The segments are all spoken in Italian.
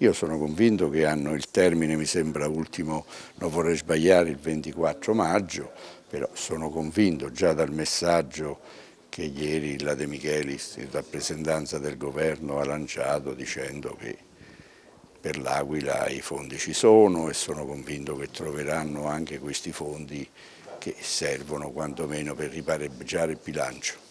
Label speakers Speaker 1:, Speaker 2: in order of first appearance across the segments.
Speaker 1: Io sono convinto che hanno il termine, mi sembra ultimo, non vorrei sbagliare, il 24 maggio, però sono convinto già dal messaggio che ieri la De Michelis, in rappresentanza del governo, ha lanciato dicendo che per l'Aquila i fondi ci sono e sono convinto che troveranno anche questi fondi che servono quantomeno per ripareggiare il bilancio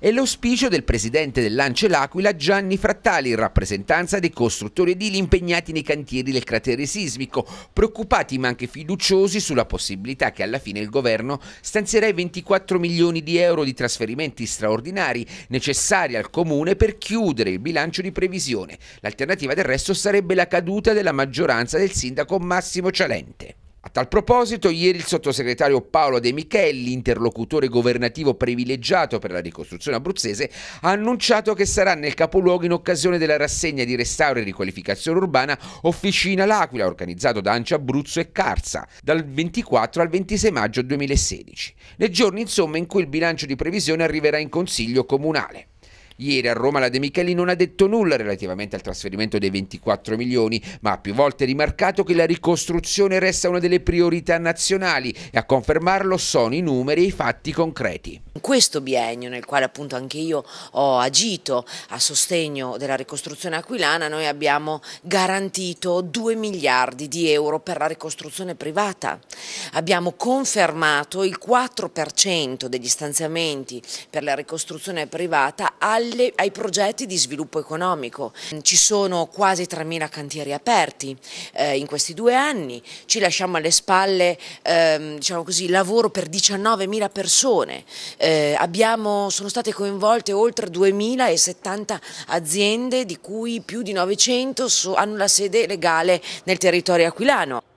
Speaker 2: è l'auspicio del presidente del Lance L'Aquila Gianni Frattali in rappresentanza dei costruttori edili impegnati nei cantieri del cratere sismico, preoccupati ma anche fiduciosi sulla possibilità che alla fine il governo stanzierà i 24 milioni di euro di trasferimenti straordinari necessari al comune per chiudere il bilancio di previsione. L'alternativa del resto sarebbe la caduta della maggioranza del sindaco Massimo Cialente. Tal proposito, ieri il sottosegretario Paolo De Michelli, interlocutore governativo privilegiato per la ricostruzione abruzzese, ha annunciato che sarà nel capoluogo in occasione della rassegna di restauro e riqualificazione urbana Officina L'Aquila, organizzato da Ancia Abruzzo e Carsa, dal 24 al 26 maggio 2016. Nei giorni, insomma, in cui il bilancio di previsione arriverà in Consiglio Comunale. Ieri a Roma la De Micheli non ha detto nulla relativamente al trasferimento dei 24 milioni, ma ha più volte rimarcato che la ricostruzione resta una delle priorità nazionali e a confermarlo sono i numeri e i fatti concreti. In
Speaker 3: questo biennio nel quale appunto anche io ho agito a sostegno della ricostruzione aquilana, noi abbiamo garantito 2 miliardi di euro per la ricostruzione privata. Abbiamo confermato il 4% degli stanziamenti per la ricostruzione privata al alle, ai progetti di sviluppo economico. Ci sono quasi 3.000 cantieri aperti eh, in questi due anni, ci lasciamo alle spalle eh, diciamo così, lavoro per 19.000 persone, eh, abbiamo, sono state coinvolte oltre 2.070 aziende di cui più di 900 so, hanno la sede legale nel territorio aquilano.